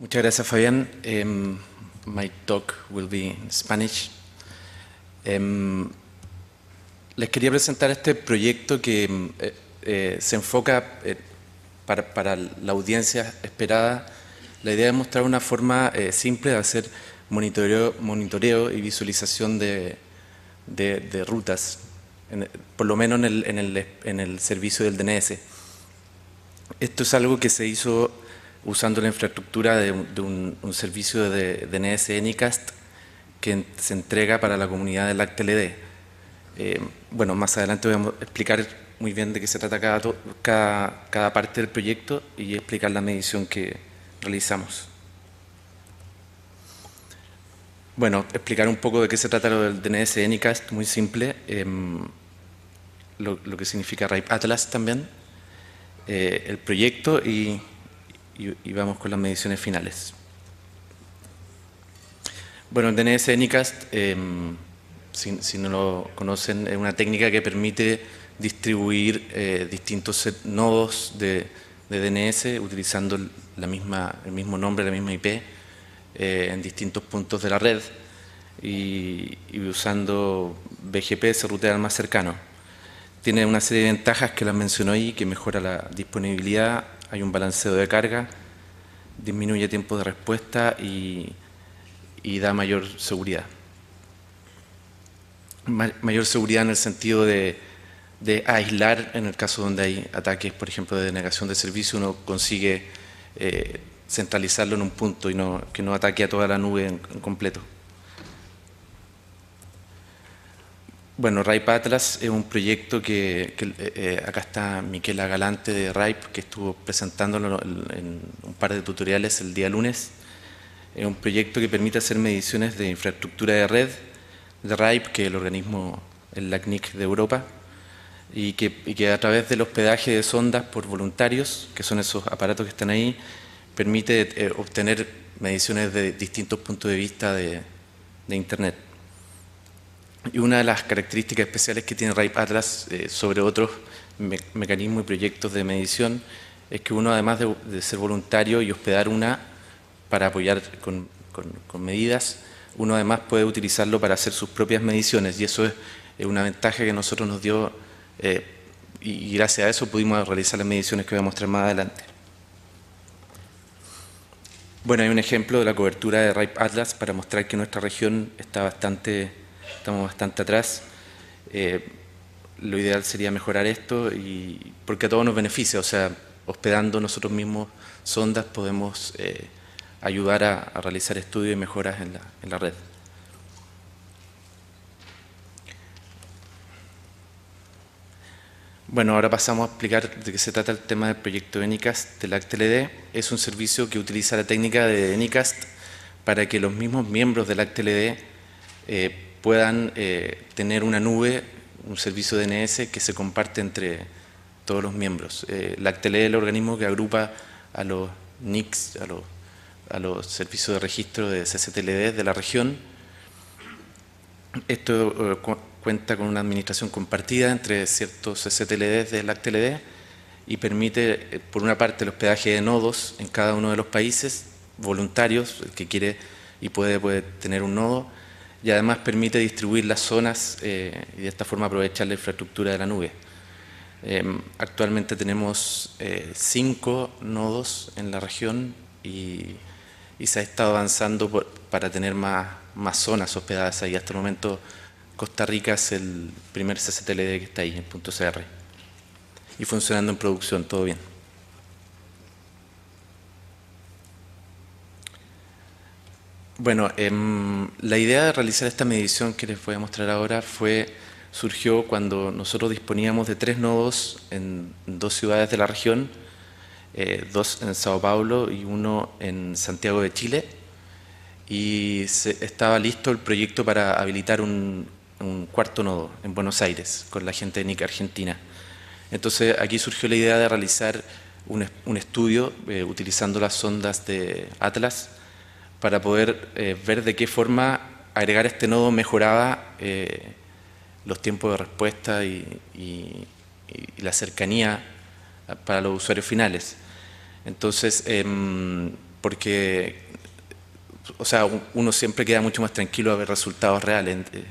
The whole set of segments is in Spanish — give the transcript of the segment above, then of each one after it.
Muchas gracias, Fabián. Um, my talk will be in Spanish. Em, les quería presentar este proyecto que em, eh, eh, se enfoca eh, para, para, la audiencia esperada. La idea es mostrar una forma simple de hacer monitoreo, monitoreo y visualización de, de, rutas, por lo menos en el, en, el, en el servicio del DNS. Esto es algo que se hizo usando la infraestructura de, un, servicio de DNS Anycast que se entrega para la comunidad de LACTLD. Eh, bueno, más adelante voy a explicar muy bien de qué se trata cada, cada, parte del proyecto y explicar la medición que realizamos. Bueno, explicar un poco de qué se trata lo del DNS Anycast, muy simple. Em, lo, que significa RIPE Atlas también, eh, el proyecto y y, vamos con las mediciones finales. Bueno, el DNS Anycast, em, si, no lo conocen, es una técnica que permite distribuir eh, distintos nodos de, DNS utilizando la misma, el mismo nombre, la misma IP, eh, en distintos puntos de la red y, usando BGP se rutea al más cercano. Tiene una serie de ventajas que las mencionó ahí, que mejora la disponibilidad, hay un balanceo de carga, disminuye tiempo de respuesta y, da mayor seguridad. mayor seguridad en el sentido de, aislar en el caso donde hay ataques, por ejemplo, de denegación de servicio, uno consigue eh, centralizarlo en un punto y no, que no ataque a toda la nube en completo. Bueno, RIPE Atlas es un proyecto que, eh, acá está Miquela Galante de RIPE, que estuvo presentándolo en un par de tutoriales el día lunes. Es un proyecto que permite hacer mediciones de infraestructura de red de RIPE, que es el organismo, el LACNIC de Europa, y que, a través del hospedaje de sondas por voluntarios, que son esos aparatos que están ahí, permite eh, obtener mediciones de distintos puntos de vista de Internet. Y una de las características especiales que tiene RAIP Atlas eh, sobre otros mecanismos y proyectos de medición es que uno, además de, ser voluntario y hospedar una para apoyar con, medidas, uno además puede utilizarlo para hacer sus propias mediciones y eso es, una ventaja que nosotros nos dio eh, y gracias a eso pudimos realizar las mediciones que voy a mostrar más adelante. Bueno, hay un ejemplo de la cobertura de RAIP Atlas para mostrar que nuestra región está bastante estamos bastante atrás. Eh, lo ideal sería mejorar esto y porque a todos nos beneficia, o sea, hospedando nosotros mismos sondas podemos eh, ayudar a, realizar estudios y mejoras en la, red. Bueno, ahora pasamos a explicar de qué se trata el tema del proyecto ENICAST la ACTLD. Es un servicio que utiliza la técnica de ENICAST para que los mismos miembros del ACTLD eh, puedan eh, tener una nube, un servicio DNS que se comparte entre todos los miembros. Eh, la ActLD es el organismo que agrupa a los NICs, a los, servicios de registro de CCTLD de la región. Esto eh, cuenta con una administración compartida entre ciertos CCTLD de la ActLD y permite, por una parte, el hospedaje de nodos en cada uno de los países, voluntarios, el que quiere y puede tener un nodo, y además permite distribuir las zonas eh, y de esta forma aprovechar la infraestructura de la nube. Em, actualmente tenemos eh, cinco nodos en la región y, se ha estado avanzando para tener más, zonas hospedadas ahí. Hasta el momento Costa Rica es el primer CCTLD que está ahí, en punto .cr, y funcionando en producción, todo bien. Bueno, em, la idea de realizar esta medición que les voy a mostrar ahora fue surgió cuando nosotros disponíamos de tres nodos en dos ciudades de la región, eh, dos en Sao Paulo y uno en Santiago de Chile, y estaba listo el proyecto para habilitar un, cuarto nodo en Buenos Aires con la gente de NIC Argentina. Entonces aquí surgió la idea de realizar un, estudio eh, utilizando las sondas de Atlas, para poder eh, ver de qué forma agregar este nodo mejoraba eh, los tiempos de respuesta y, la cercanía para los usuarios finales. Entonces, em, porque o sea, uno siempre queda mucho más tranquilo a ver resultados reales eh,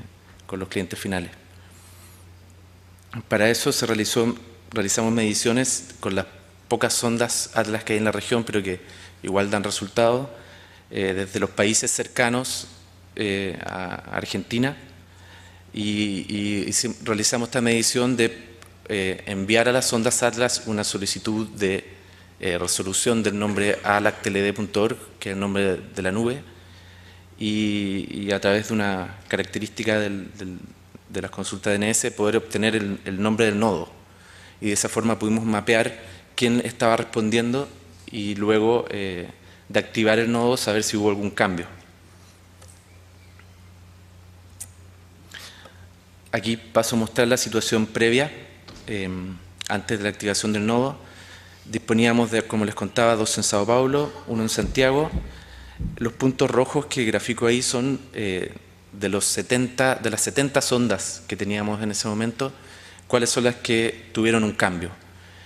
con los clientes finales. Para eso se realizó, realizamos mediciones con las pocas sondas Atlas que hay en la región, pero que igual dan resultados eh, desde los países cercanos eh, a Argentina y, realizamos esta medición de eh, enviar a las ondas Atlas una solicitud de resolución del nombre alactld.org, que es el nombre de la nube, y, a través de una característica de las consultas DNS poder obtener el, nombre del nodo. Y de esa forma pudimos mapear quién estaba respondiendo y luego de activar el nodo, saber si hubo algún cambio. Aquí paso a mostrar la situación previa, em, antes de la activación del nodo. Disponíamos de, como les contaba, dos en Sao Paulo, uno en Santiago. Los puntos rojos que grafico ahí son eh, de, los 70, de las 70 sondas que teníamos en ese momento, cuáles son las que tuvieron un cambio.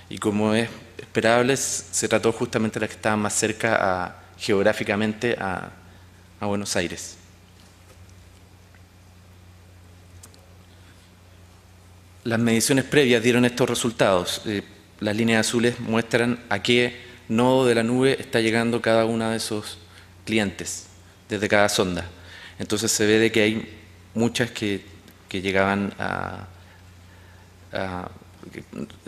Y como es esperables, se trató justamente la que estaba más cerca a, geográficamente a, Buenos Aires. Las mediciones previas dieron estos resultados. Eh, las líneas azules muestran a qué nodo de la nube está llegando cada uno de esos clientes desde cada sonda. Entonces se ve de que hay muchas que, llegaban a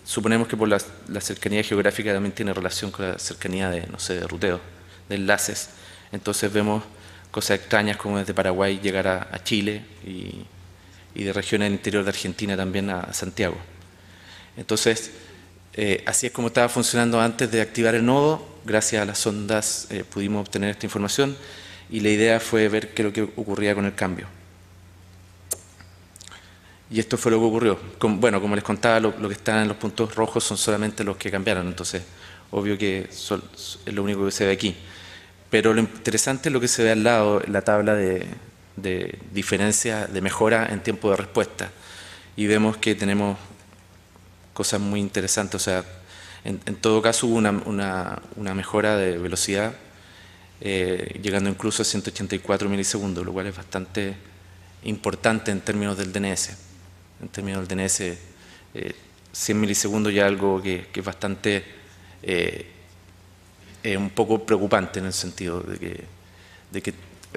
suponemos que por la, cercanía geográfica también tiene relación con la cercanía de, no sé, de ruteo, de enlaces. Entonces vemos cosas extrañas como desde Paraguay llegar a, Chile y, de regiones del interior de Argentina también a, Santiago. Entonces, eh, así es como estaba funcionando antes de activar el nodo. Gracias a las sondas eh, pudimos obtener esta información y la idea fue ver qué es lo que ocurría con el cambio. Y esto fue lo que ocurrió. bueno, como les contaba, lo, que están en los puntos rojos son solamente los que cambiaron, entonces obvio que es lo único que se ve aquí. Pero lo interesante es lo que se ve al lado, la tabla de, diferencia, de mejora en tiempo de respuesta. Y vemos que tenemos cosas muy interesantes, o sea, en, todo caso hubo una, mejora de velocidad, eh, llegando incluso a 184 milisegundos, lo cual es bastante importante en términos del DNS en términos del DNS, 100 milisegundos ya es algo que, es bastante, eh, eh, un poco preocupante en el sentido de que, de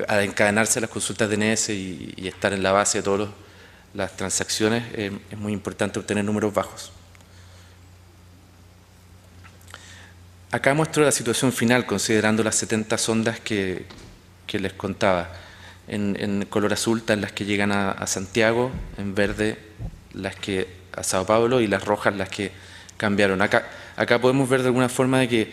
al encadenarse las consultas DNS y, estar en la base de todas las transacciones, eh, es muy importante obtener números bajos. Acá muestro la situación final, considerando las 70 sondas que, que les contaba en, color azul están las que llegan a, Santiago, en verde las que a Sao Paulo y las rojas las que cambiaron. Acá, acá podemos ver de alguna forma de que,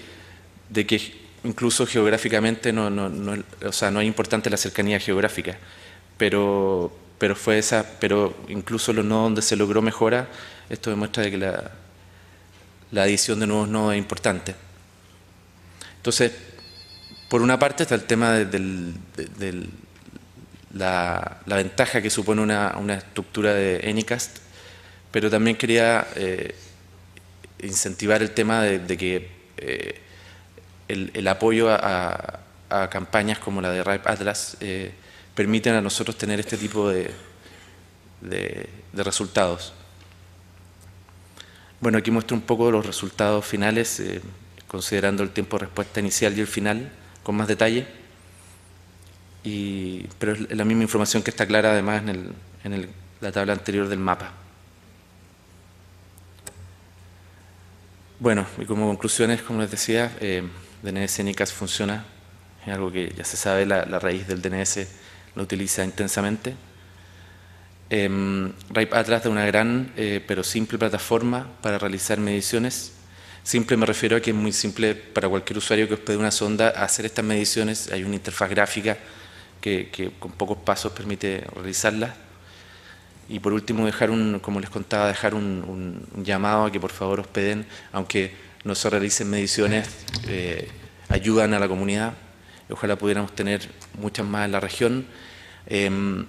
de que incluso geográficamente no, no, no, o sea, no es importante la cercanía geográfica, pero, pero, fue esa, pero incluso los nodos donde se logró mejora, esto demuestra de que la, la adición de nuevos nodos es importante. Entonces, por una parte está el tema del la, ventaja que supone una, estructura de Anycast, pero también quería eh, incentivar el tema de, que eh, el, apoyo a, campañas como la de Ripe Atlas eh, permiten a nosotros tener este tipo de, resultados. Bueno, aquí muestro un poco los resultados finales, considerando el tiempo de respuesta inicial y el final, con más detalle pero es la misma información que está clara además en, la tabla anterior del mapa. Bueno, y como conclusiones, como les decía, eh, DNS NICAS funciona, es algo que ya se sabe, la, raíz del DNS lo utiliza intensamente. Eh, em, RIPE Atlas da una gran eh, pero simple plataforma para realizar mediciones. Simple me refiero a que es muy simple para cualquier usuario que hospede una sonda hacer estas mediciones. Hay una interfaz gráfica que, con pocos pasos permite realizarlas. Y por último, dejar un, como les contaba, dejar un, llamado a que por favor hospeden, aunque no se realicen mediciones, eh, ayudan a la comunidad. Ojalá pudiéramos tener muchas más en la región. Em,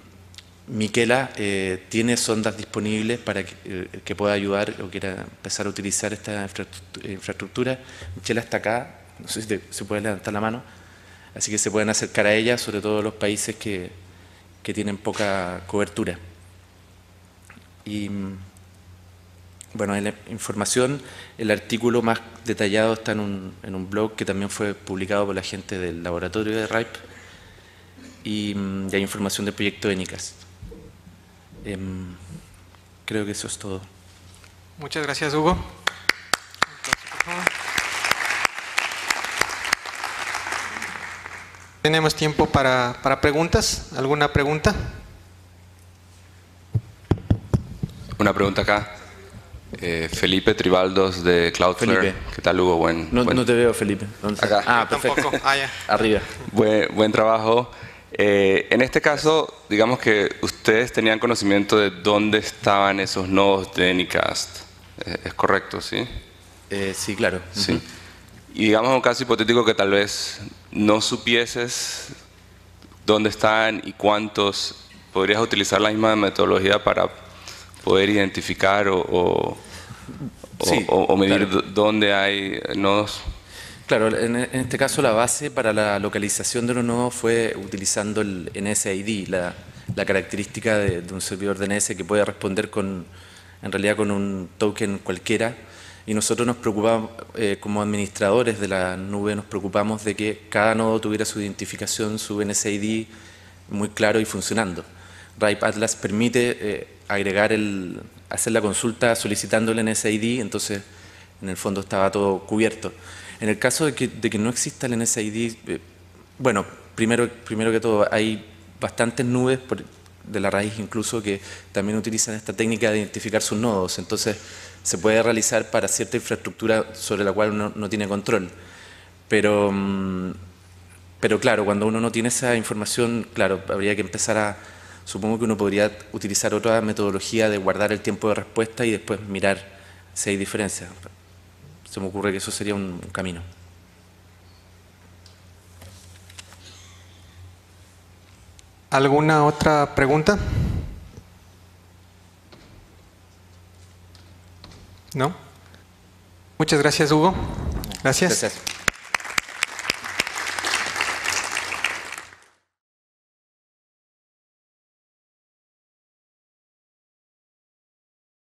Miquela eh, tiene sondas disponibles para eh, que, pueda ayudar o quiera empezar a utilizar esta infraestructura. Michela está acá, no sé si se puede levantar la mano. Así que se pueden acercar a ella, sobre todo los países que, tienen poca cobertura. Y bueno, la información, el artículo más detallado está en un, en un, blog que también fue publicado por la gente del laboratorio de RIPE y, mm, hay información del proyecto de em, creo que eso es todo. Muchas gracias, Hugo. Tenemos tiempo para, preguntas. ¿Alguna pregunta? Una pregunta acá. Eh, Felipe Tribaldos de Cloudflare. Felipe. ¿Qué tal, Hugo? Buen, no, no te veo, Felipe. Acá. Ah, perfecto. Ah, ya. Arriba. Buen, trabajo. Eh, en este caso, digamos que ustedes tenían conocimiento de dónde estaban esos nodos de Anycast. Eh, ¿Es correcto, sí? sí, claro. Sí. Y digamos un caso hipotético que tal vez no supieses dónde están y cuántos, podrías utilizar la misma metodología para poder identificar o, medir dónde hay nodos? Claro, en, este caso la base para la localización de los nodos fue utilizando el NSID, la, característica de, un servidor DNS que puede responder con, en realidad con un token cualquiera y nosotros nos preocupamos, eh, como administradores de la nube, nos preocupamos de que cada nodo tuviera su identificación, su NSID muy claro y funcionando. RIPE Atlas permite eh, agregar el, hacer la consulta solicitando el NSID, entonces en el fondo estaba todo cubierto. En el caso de que, no exista el NSID, eh, bueno, primero, primero que todo, hay bastantes nubes, por, de la raíz incluso que también utilizan esta técnica de identificar sus nodos. Entonces, se puede realizar para cierta infraestructura sobre la cual uno no tiene control. Pero, mm, pero claro, cuando uno no tiene esa información, claro, habría que empezar a... Supongo que uno podría utilizar otra metodología de guardar el tiempo de respuesta y después mirar si hay diferencias. Se me ocurre que eso sería un camino. ¿Alguna otra pregunta? ¿No? Muchas gracias, Hugo. Gracias.